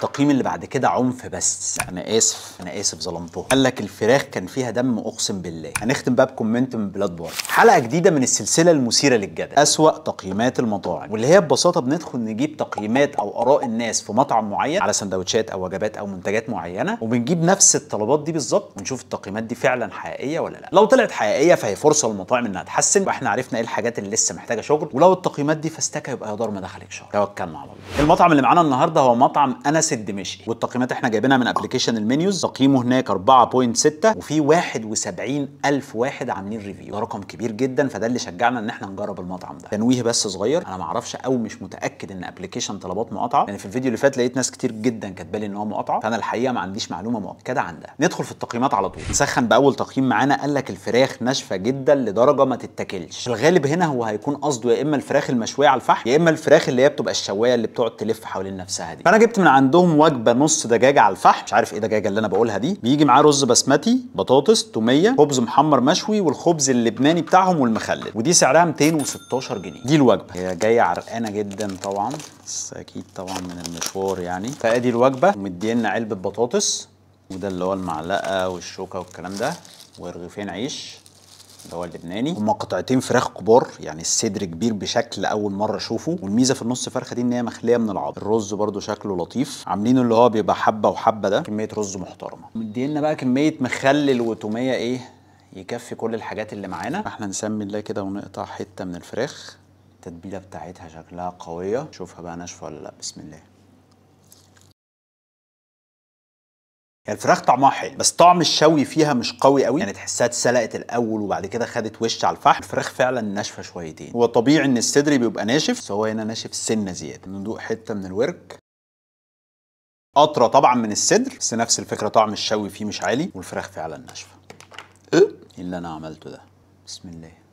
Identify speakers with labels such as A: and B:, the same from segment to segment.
A: التقييم اللي بعد كده عنف بس لا انا اسف انا اسف ظلمتهم قال لك الفراخ كان فيها دم اقسم بالله هنختم بقى بكومنت من بلاد بار حلقه جديده من السلسله المثيره للجدل اسوا تقييمات المطاعم واللي هي ببساطه بندخل نجيب تقييمات او اراء الناس في مطعم معين على سندوتشات او وجبات او منتجات معينه وبنجيب نفس الطلبات دي بالظبط ونشوف التقييمات دي فعلا حقيقيه ولا لا لو طلعت حقيقيه فهي فرصه للمطاعم انها تحسن واحنا عرفنا ايه الحاجات اللي لسه محتاجه شغل ولو التقييمات دي فاستكه يبقى يا دار ما دخلك شهر توكلنا على الله المطعم اللي معانا النهارده هو مطعم انس الناس الدمشقي والتقييمات احنا جايبينها من ابلكيشن المنيوز تقييمه هناك 4.6 وفي 71 الف واحد عاملين ريفيو ده رقم كبير جدا فده اللي شجعنا ان احنا نجرب المطعم ده تنويه بس صغير انا معرفش او مش متاكد ان ابلكيشن طلبات مقاطعه لان يعني في الفيديو اللي فات لقيت ناس كتير جدا كاتبالي ان هو مقاطعه فانا الحقيقه ما عنديش معلومه مؤكده عن ده ندخل في التقييمات على طول نسخن باول تقييم معانا قال لك الفراخ ناشفه جدا لدرجه ما تتاكلش الغالب هنا هو هيكون قصده يا اما الفراخ المشويه على الفحم يا اما الفراخ اللي هي بتبقى الشوايه اللي بتقعد تلف حوالين نفسها دي فانا جبت من عنده عندهم وجبه نص دجاجه على الفحم مش عارف ايه دجاجه اللي انا بقولها دي بيجي معاه رز بسمتي بطاطس توميه خبز محمر مشوي والخبز اللبناني بتاعهم والمخلل ودي سعرها 216 جنيه دي الوجبه هي جايه عرقانه جدا طبعا بس اكيد طبعا من المشوار يعني فادي الوجبه ومدينا علبه بطاطس وده اللي هو المعلقه والشوكه والكلام ده ورغيفين عيش اللي هو اللبناني هما قطعتين فراخ كبار يعني الصدر كبير بشكل اول مره اشوفه والميزه في النص فرخه دي ان هي مخليه من العظم الرز برده شكله لطيف عاملينه اللي هو بيبقى حبه وحبه ده كميه رز محترمه مدينا بقى كميه مخلل وتوميه ايه يكفي كل الحاجات اللي معانا احنا نسمي الله كده ونقطع حته من الفراخ التتبيله بتاعتها شكلها قويه شوفها بقى ناشفه ولا لا بسم الله يعني الفراخ طعمها حلو بس طعم الشوي فيها مش قوي قوي يعني تحسها اتسلقت الاول وبعد كده خدت وش على الفحم الفراخ فعلا ناشفه شويتين هو طبيعي ان الصدر بيبقى ناشف بس هو هنا ناشف سنه زياده ندوق حته من الورك قطره طبعا من الصدر بس نفس الفكره طعم الشوي فيه مش عالي والفراخ فعلا ناشفه ايه اللي انا عملته ده بسم الله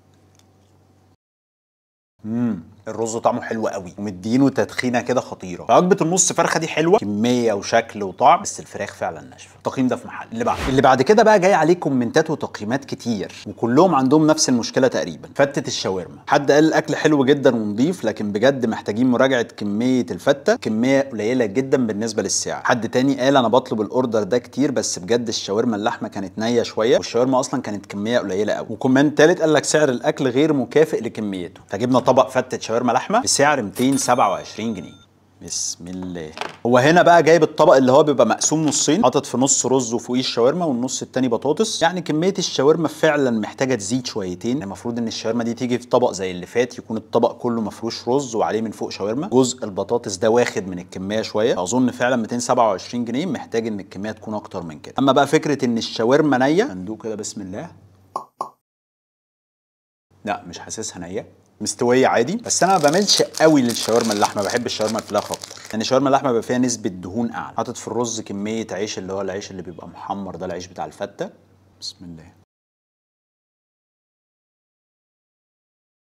A: امم الرز طعمه حلو قوي ومدينه تدخينه كده خطيره وجبه النص فرخه دي حلوه كميه وشكل وطعم بس الفراخ فعلا ناشفه التقييم ده في محل اللي بعد اللي بعد كده بقى جاي عليه كومنتات وتقييمات كتير وكلهم عندهم نفس المشكله تقريبا فتة الشاورما حد قال الاكل حلو جدا ونضيف لكن بجد محتاجين مراجعه كميه الفته كميه قليله جدا بالنسبه للسعر حد تاني قال انا بطلب الاوردر ده كتير بس بجد الشاورما اللحمه كانت نيه شويه والشاورما اصلا كانت كميه قليله قوي وكومنت تالت قال لك سعر الاكل غير مكافئ لكميته فجبنا طبق فتة شاورما لحمة بسعر 227 جنيه بسم الله هو هنا بقى جايب الطبق اللي هو بيبقى مقسوم نصين حاطط في نص رز وفوقيه الشاورما والنص التاني بطاطس يعني كميه الشاورما فعلا محتاجه تزيد شويتين المفروض ان الشاورما دي تيجي في طبق زي اللي فات يكون الطبق كله مفروش رز وعليه من فوق شاورما جزء البطاطس ده واخد من الكميه شويه اظن فعلا 227 جنيه محتاج ان الكميه تكون اكتر من كده اما بقى فكره ان الشاورما نيه هندوق كده بسم الله لا مش حاسسها نيه مستويه عادي بس انا ما بعملش قوي للشاورما اللحمه بحب الشاورما الفلاخ اكتر لان يعني شاورما اللحمه بيبقى فيها نسبه دهون اعلى حاطط في الرز كميه عيش اللي هو العيش اللي بيبقى محمر ده العيش بتاع الفته بسم الله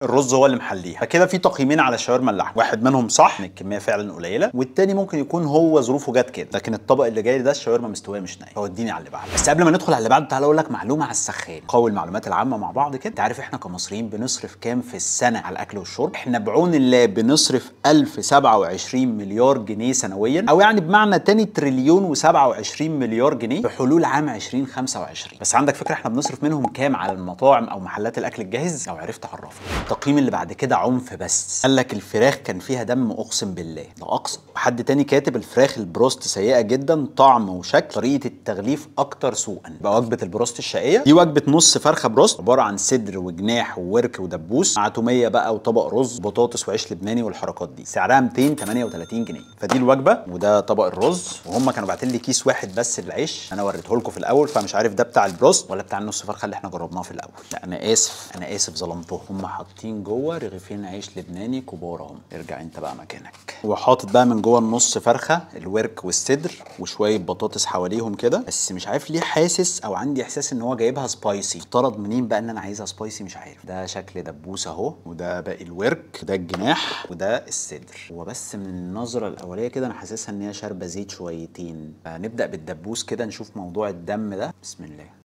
A: الرز هو اللي محليها فكده في تقييمين على الشاورما اللحم واحد منهم صح ان الكميه فعلا قليله والتاني ممكن يكون هو ظروفه جت كده لكن الطبق اللي جاي ده الشاورما مستويه مش نايه فوديني على اللي بعده بس قبل ما ندخل على اللي بعده تعالى اقول لك معلومه على السخان قوي المعلومات العامه مع بعض كده انت عارف احنا كمصريين بنصرف كام في السنه على الاكل والشرب احنا بعون الله بنصرف 1027 مليار جنيه سنويا او يعني بمعنى تاني تريليون و27 مليار جنيه في حلول عام 2025 بس عندك فكره احنا بنصرف منهم كام على المطاعم او محلات الاكل الجاهز لو عرفت عرفني التقييم اللي بعد كده عنف بس قال لك الفراخ كان فيها دم اقسم بالله ده اقصى وحد تاني كاتب الفراخ البروست سيئه جدا طعم وشكل طريقه التغليف اكتر سوءا يبقى وجبه البروست الشقيه دي وجبه نص فرخه بروست عباره عن صدر وجناح وورك ودبوس مع توميه بقى وطبق رز بطاطس وعيش لبناني والحركات دي سعرها 238 جنيه فدي الوجبه وده طبق الرز وهم كانوا باعتين لي كيس واحد بس للعيش انا وريته لكم في الاول فمش عارف ده بتاع البروست ولا بتاع النص فرخه اللي احنا جربناه في الاول لا انا اسف انا اسف ظلمتهم هم حاطين حاطين جوه رغيفين عيش لبناني كبار ارجع انت بقى مكانك وحاطط بقى من جوه النص فرخه الورك والصدر وشويه بطاطس حواليهم كده بس مش عارف ليه حاسس او عندي احساس ان هو جايبها سبايسي افترض منين بقى ان انا عايزها سبايسي مش عارف ده شكل دبوس اهو وده باقي الورك وده الجناح وده الصدر هو بس من النظره الاوليه كده انا حاسسها ان هي شاربه زيت شويتين فنبدا بالدبوس كده نشوف موضوع الدم ده بسم الله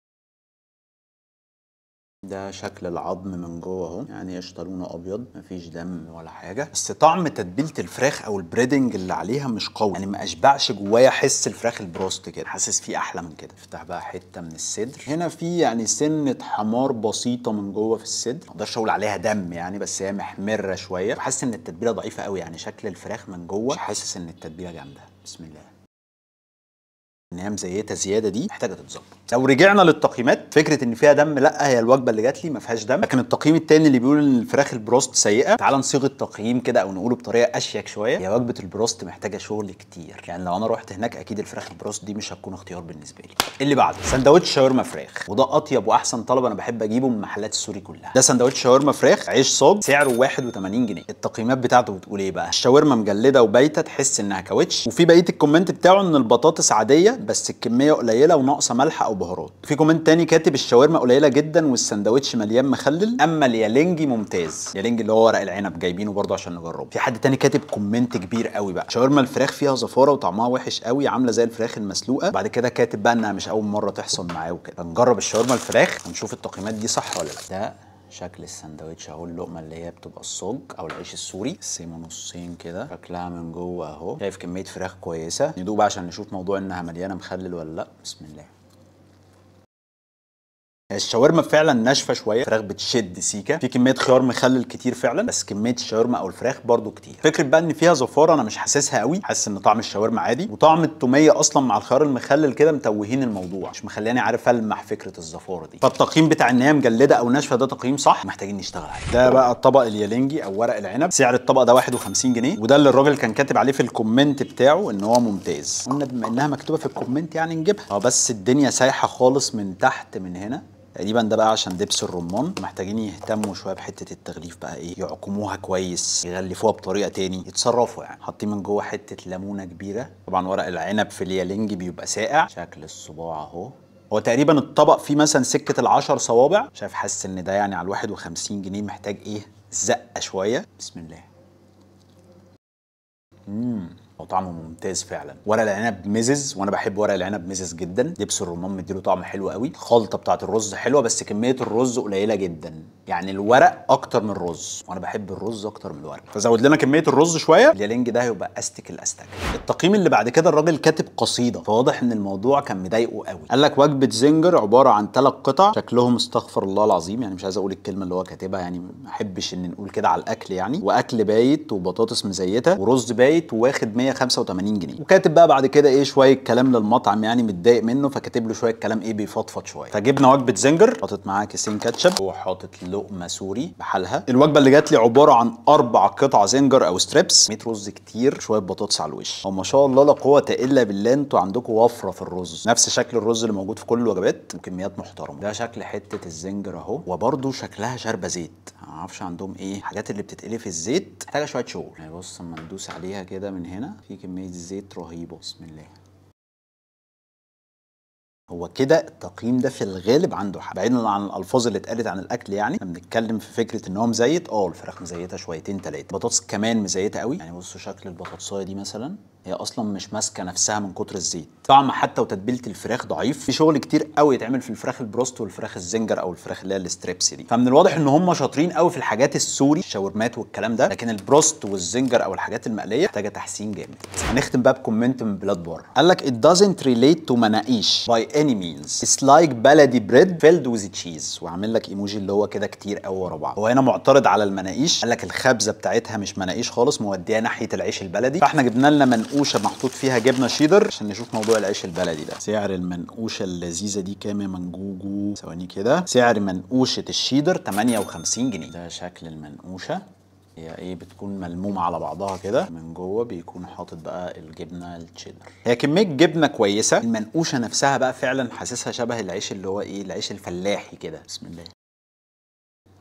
A: ده شكل العظم من جوه اهو يعني قشطه لونه ابيض مفيش دم ولا حاجه بس طعم تتبيله الفراخ او البريدنج اللي عليها مش قوي يعني ما اشبعش جوايا حس الفراخ البروست كده حاسس فيه احلى من كده افتح بقى حته من الصدر هنا في يعني سنه حمار بسيطه من جوه في الصدر مقدرش اقول عليها دم يعني بس هي محمره شويه حاسس ان التتبيله ضعيفه قوي يعني شكل الفراخ من جوه حاسس ان التتبيله جامده بسم الله ان هي مزيته زياده دي محتاجه تتظبط لو رجعنا للتقييمات فكره ان فيها دم لا هي الوجبه اللي جات لي ما فيهاش دم لكن التقييم الثاني اللي بيقول ان الفراخ البروست سيئه تعال نصيغ التقييم كده او نقوله بطريقه اشيك شويه هي وجبه البروست محتاجه شغل كتير يعني لو انا رحت هناك اكيد الفراخ البروست دي مش هتكون اختيار بالنسبه لي اللي بعده سندوتش شاورما فراخ وده اطيب واحسن طلب انا بحب اجيبه من محلات السوري كلها ده سندوتش شاورما فراخ عيش صاج سعره 81 جنيه التقييمات بتاعته بتقول ايه بقى الشاورما مجلده وبايته تحس انها كاوتش وفي بقيه الكومنت بتاعه ان البطاطس عاديه بس الكميه قليله وناقصه ملح او بهارات في كومنت تاني كاتب الشاورما قليله جدا والسندوتش مليان مخلل اما اليالنجي ممتاز يالنجي اللي هو ورق العنب جايبينه برضه عشان نجربه في حد تاني كاتب كومنت كبير قوي بقى شاورما الفراخ فيها زفاره وطعمها وحش قوي عامله زي الفراخ المسلوقه بعد كده كاتب بقى انها مش اول مره تحصل معاه وكده هنجرب الشاورما الفراخ ونشوف التقييمات دي صح ولا لا ده شكل السندوتش اهو اللقمه اللي هي بتبقى الصاج او العيش السوري قسمه نصين كده شكلها من جوه اهو شايف كميه فراخ كويسه ندوق بقى عشان نشوف موضوع انها مليانه مخلل ولا لا بسم الله الشاورما فعلا ناشفه شويه الفراخ بتشد سيكه في كميه خيار مخلل كتير فعلا بس كميه الشاورما او الفراخ برضو كتير فكره بقى ان فيها زفاره انا مش حاسسها قوي حاسس ان طعم الشاورما عادي وطعم التوميه اصلا مع الخيار المخلل كده متوهين الموضوع مش مخلاني عارف المح فكره الزفاره دي فالتقييم بتاع ان هي مجلده او ناشفه ده تقييم صح محتاجين نشتغل عليه ده بقى الطبق اليالنجي او ورق العنب سعر الطبق ده 51 جنيه وده اللي الراجل كان كاتب عليه في الكومنت بتاعه ان هو ممتاز قلنا بما انها مكتوبه في الكومنت يعني نجيبها اه بس الدنيا سايحه خالص من تحت من هنا تقريبا ده بقى عشان دبس الرمان محتاجين يهتموا شويه بحته التغليف بقى ايه يعقموها كويس يغلفوها بطريقه تاني يتصرفوا يعني حاطين من جوه حته ليمونه كبيره طبعا ورق العنب في اليالنج بيبقى ساقع شكل الصباع اهو هو تقريبا الطبق فيه مثلا سكه ال 10 صوابع شايف حاسس ان ده يعني على ال 51 جنيه محتاج ايه زقه شويه بسم الله امم وطعمه ممتاز فعلا ورق العنب مزز وانا بحب ورق العنب مزز جدا دبس الرمان مديله طعم حلو قوي الخلطه بتاعه الرز حلوه بس كميه الرز قليله جدا يعني الورق اكتر من الرز وانا بحب الرز اكتر من الورق فزود لنا كميه الرز شويه اليالنج ده هيبقى استك الاستك التقييم اللي بعد كده الراجل كاتب قصيده فواضح ان الموضوع كان مضايقه قوي قال لك وجبه زنجر عباره عن ثلاث قطع شكلهم استغفر الله العظيم يعني مش عايز اقول الكلمه اللي هو كاتبها يعني ما احبش ان نقول كده على الاكل يعني واكل بايت وبطاطس مزيته ورز بايت واخد 185 جنيه وكاتب بقى بعد كده ايه شويه كلام للمطعم يعني متضايق منه فكاتب له شويه كلام ايه بيفضفض شويه فجبنا وجبه زنجر حاطط معاها كيسين كاتشب وحاطط لقمه سوري بحالها الوجبه اللي جات لي عباره عن اربع قطع زنجر او ستريبس 100 رز كتير شويه بطاطس على الوش هو ما شاء الله لا قوه الا بالله انتوا عندكم وفره في الرز نفس شكل الرز اللي موجود في كل الوجبات وكميات محترمه ده شكل حته الزنجر اهو وبرده شكلها شاربه زيت ما اعرفش عندهم ايه الحاجات اللي بتتقلي في الزيت محتاجه شويه شغل يعني بص اما ندوس عليها كده من هنا في كمية زيت رهيبة بسم الله هو كده التقييم ده في الغالب عنده حق بعيدا عن الالفاظ اللي اتقالت عن الاكل يعني احنا بنتكلم في فكره ان هو مزيت اه الفراخ مزيته شويتين ثلاثه البطاطس كمان مزيته قوي يعني بصوا شكل البطاطسايه دي مثلا هي اصلا مش ماسكه نفسها من كتر الزيت طعم حتى وتتبيله الفراخ ضعيف في شغل كتير قوي يتعمل في الفراخ البروست والفراخ الزنجر او الفراخ اللي هي الستريبس دي فمن الواضح ان هم شاطرين قوي في الحاجات السوري الشاورمات والكلام ده لكن البروست والزنجر او الحاجات المقليه محتاجه تحسين جامد هنختم بقى بكومنت من بلاد بار قال لك it doesn't relate to مناقيش by any means it's like بلدي بريد filled with cheese وعامل لك ايموجي اللي هو كده كتير قوي ورا بعض هو هنا معترض على المناقيش قال لك الخبزه بتاعتها مش مناقيش خالص موديها ناحيه العيش البلدي فاحنا جبنا لنا من منقوشه محطوط فيها جبنه شيدر عشان نشوف موضوع العيش البلدي ده سعر المنقوشه اللذيذه دي كام يا منجوجو ثواني كده سعر منقوشه الشيدر 58 جنيه ده شكل المنقوشه هي ايه بتكون ملمومه على بعضها كده من جوه بيكون حاطط بقى الجبنه التشيدر هي كميه جبنه كويسه المنقوشه نفسها بقى فعلا حاسسها شبه العيش اللي هو ايه العيش الفلاحي كده بسم الله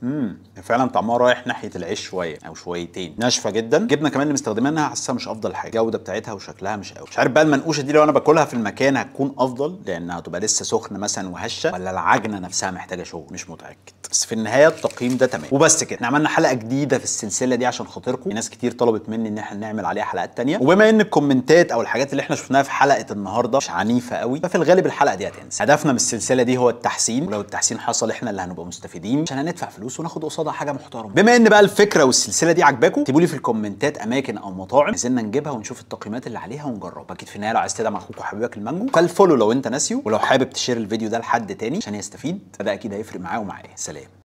A: امم فعلا طعمها رايح ناحيه العيش شويه او شويتين ناشفه جدا جبنه كمان اللي مستخدمينها حاسسها مش افضل حاجه الجوده بتاعتها وشكلها مش قوي مش عارف بقى المنقوشه دي لو انا باكلها في المكان هتكون افضل لانها هتبقى لسه سخنه مثلا وهشه ولا العجنه نفسها محتاجه شغل مش متاكد بس في النهايه التقييم ده تمام وبس كده احنا عملنا حلقه جديده في السلسله دي عشان خاطركم ناس كتير طلبت مني ان احنا نعمل عليها حلقات تانية وبما ان الكومنتات او الحاجات اللي احنا شفناها في حلقه النهارده مش عنيفه قوي ففي الغالب الحلقه دي هتنسى هدفنا من السلسله دي هو التحسين ولو التحسين حصل احنا اللي هنبقى مستفيدين عشان هندفع فلوس وناخد قصادها حاجه محترمه بما ان بقى الفكره والسلسله دي عجباكم اكتبوا لي في الكومنتات اماكن او مطاعم عايزيننا نجيبها ونشوف التقييمات اللي عليها ونجربها اكيد في النهايه لو عايز تدعم اخوك وحبيبك المانجو فالفولو لو انت ناسيه ولو حابب تشير الفيديو ده لحد تاني عشان يستفيد فده اكيد هيفرق معاه ومعايا سلام